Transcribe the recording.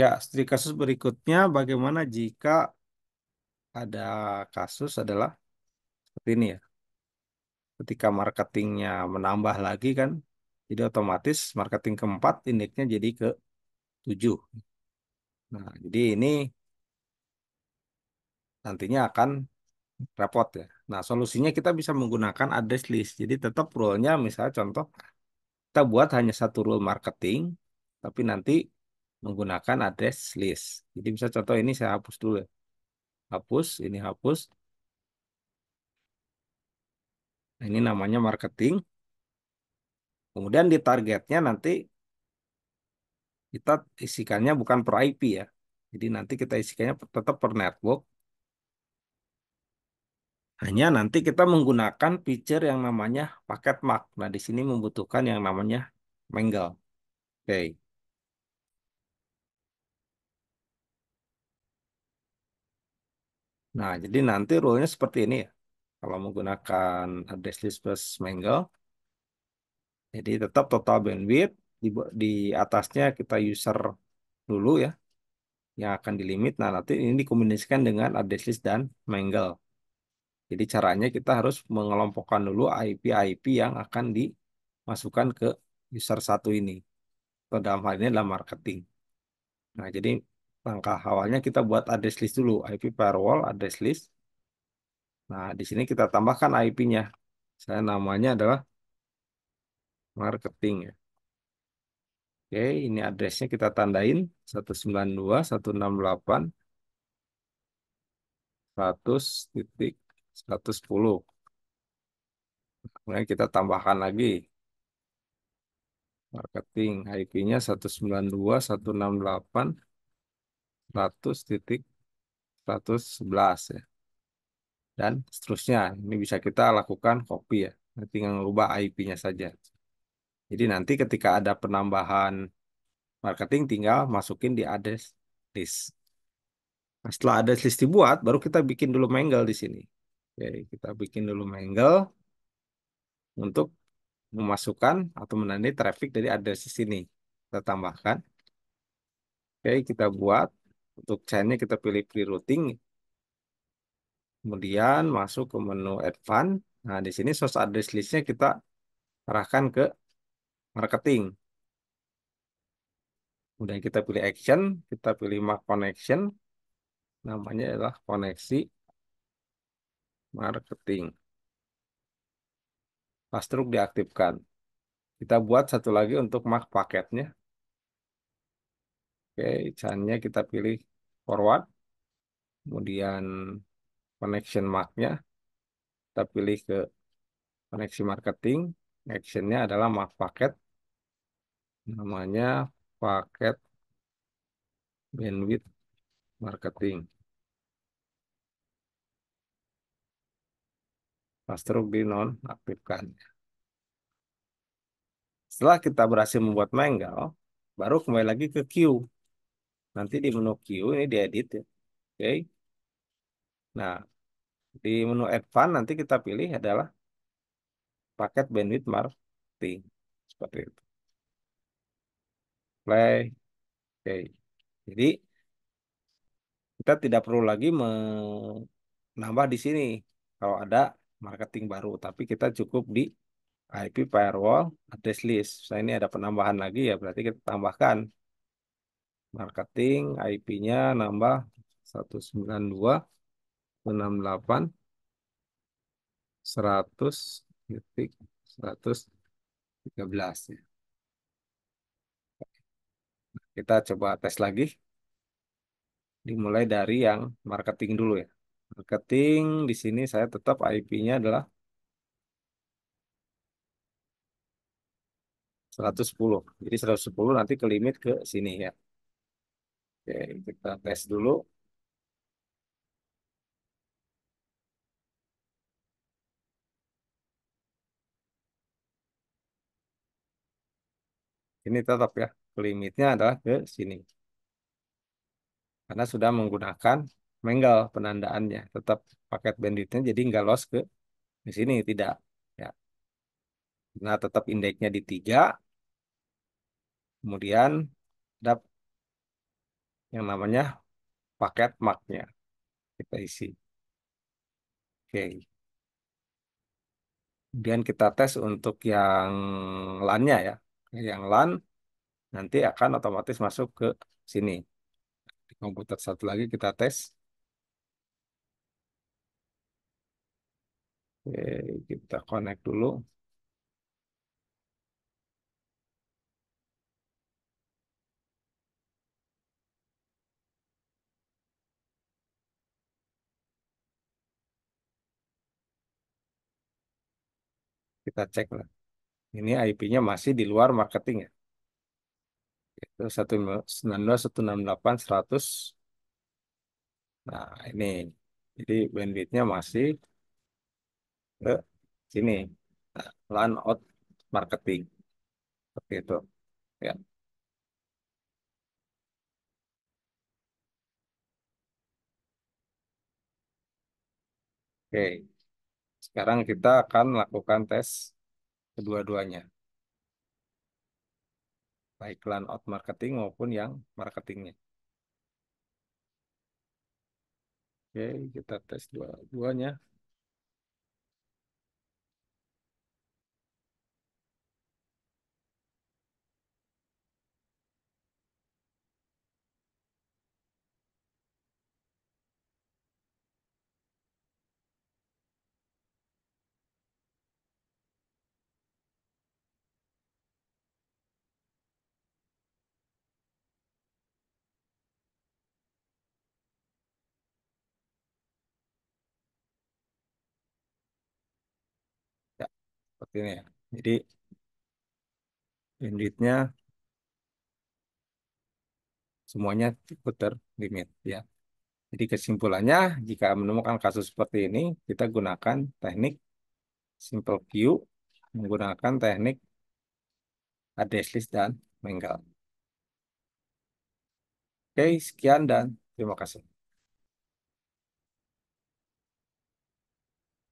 Ya, studi kasus berikutnya bagaimana jika ada kasus adalah seperti ini ya. Ketika marketingnya menambah lagi kan, jadi otomatis marketing keempat indeksnya jadi ke tujuh. Nah, jadi ini nantinya akan repot ya. Nah, solusinya kita bisa menggunakan address list. Jadi tetap rule-nya misalnya contoh kita buat hanya satu rule marketing, tapi nanti menggunakan address list. Jadi bisa contoh ini saya hapus dulu ya. Hapus, ini hapus. Nah, ini namanya marketing. Kemudian di targetnya nanti kita isikannya bukan per IP ya. Jadi nanti kita isikannya tetap per network. Hanya nanti kita menggunakan feature yang namanya paket MAC. Nah, di sini membutuhkan yang namanya mangle. Oke. Okay. Nah, jadi nanti rule seperti ini ya. Kalau menggunakan address list plus Mangle, jadi tetap total bandwidth di, di atasnya kita user dulu ya yang akan di limit Nah, nanti ini dikombinasikan dengan address list dan Mangle. Jadi caranya kita harus mengelompokkan dulu IP-IP yang akan dimasukkan ke user satu ini. Atau dalam hal ini adalah marketing. Nah, jadi langkah awalnya kita buat address list dulu IP firewall address list nah di sini kita tambahkan IP-nya saya namanya adalah marketing ya oke ini addressnya kita tandain 192.168 100.110 kemudian kita tambahkan lagi marketing IP-nya 192.168 100 titik 111 ya. Dan seterusnya. Ini bisa kita lakukan copy ya. Tinggal ngubah IP-nya saja. Jadi nanti ketika ada penambahan marketing tinggal masukin di address list. Nah, setelah address list dibuat, baru kita bikin dulu mangle di sini. Oke, kita bikin dulu mangle untuk memasukkan atau menandai traffic dari address di sini Kita tambahkan. Oke, kita buat untuk chainnya kita pilih pre-routing. Kemudian masuk ke menu advance. Nah, di sini source address listnya kita arahkan ke marketing. Kemudian kita pilih action, kita pilih mark connection. Namanya adalah koneksi marketing. Pastruk diaktifkan. Kita buat satu lagi untuk mark paketnya. Oke, icannya kita pilih forward. Kemudian connection mark-nya kita pilih ke koneksi marketing. Action-nya adalah mark paket. Namanya paket bandwidth marketing. Master di non-aktifkan. Setelah kita berhasil membuat manggal, baru kembali lagi ke queue. Nanti di menu Q ini diedit ya. Oke. Okay. Nah, di menu advance nanti kita pilih adalah paket bandwidth marketing. Seperti itu. Play. Oke. Okay. Jadi kita tidak perlu lagi menambah di sini kalau ada marketing baru, tapi kita cukup di IP firewall address list. Saya ini ada penambahan lagi ya, berarti kita tambahkan marketing IP-nya nambah 192 68 100 titik 113 ya. Kita coba tes lagi. Dimulai dari yang marketing dulu ya. Marketing di sini saya tetap IP-nya adalah 110. Jadi 110 nanti ke limit ke sini ya. Oke, kita tes dulu. Ini tetap ya, limitnya adalah ke sini. Karena sudah menggunakan menggal penandaannya. Tetap paket banditnya, jadi nggak loss ke di sini, tidak. ya. Nah, tetap indeksnya di tiga Kemudian, dapat yang namanya paket marknya kita isi oke kemudian kita tes untuk yang lan ya yang LAN nanti akan otomatis masuk ke sini di komputer satu lagi kita tes Oke, kita connect dulu. kita cek lah ini IP-nya masih di luar marketing ya itu 192.168.100 nah ini jadi bandwidthnya masih ke sini nah, lan out marketing seperti itu ya oke okay. Sekarang kita akan lakukan tes kedua-duanya. Baik out marketing maupun yang marketingnya. Oke, kita tes dua-duanya. seperti ini ya. Jadi bandwidthnya semuanya ikut limit ya. Jadi kesimpulannya jika menemukan kasus seperti ini kita gunakan teknik simple view menggunakan teknik address list dan menggal. Oke, sekian dan terima kasih.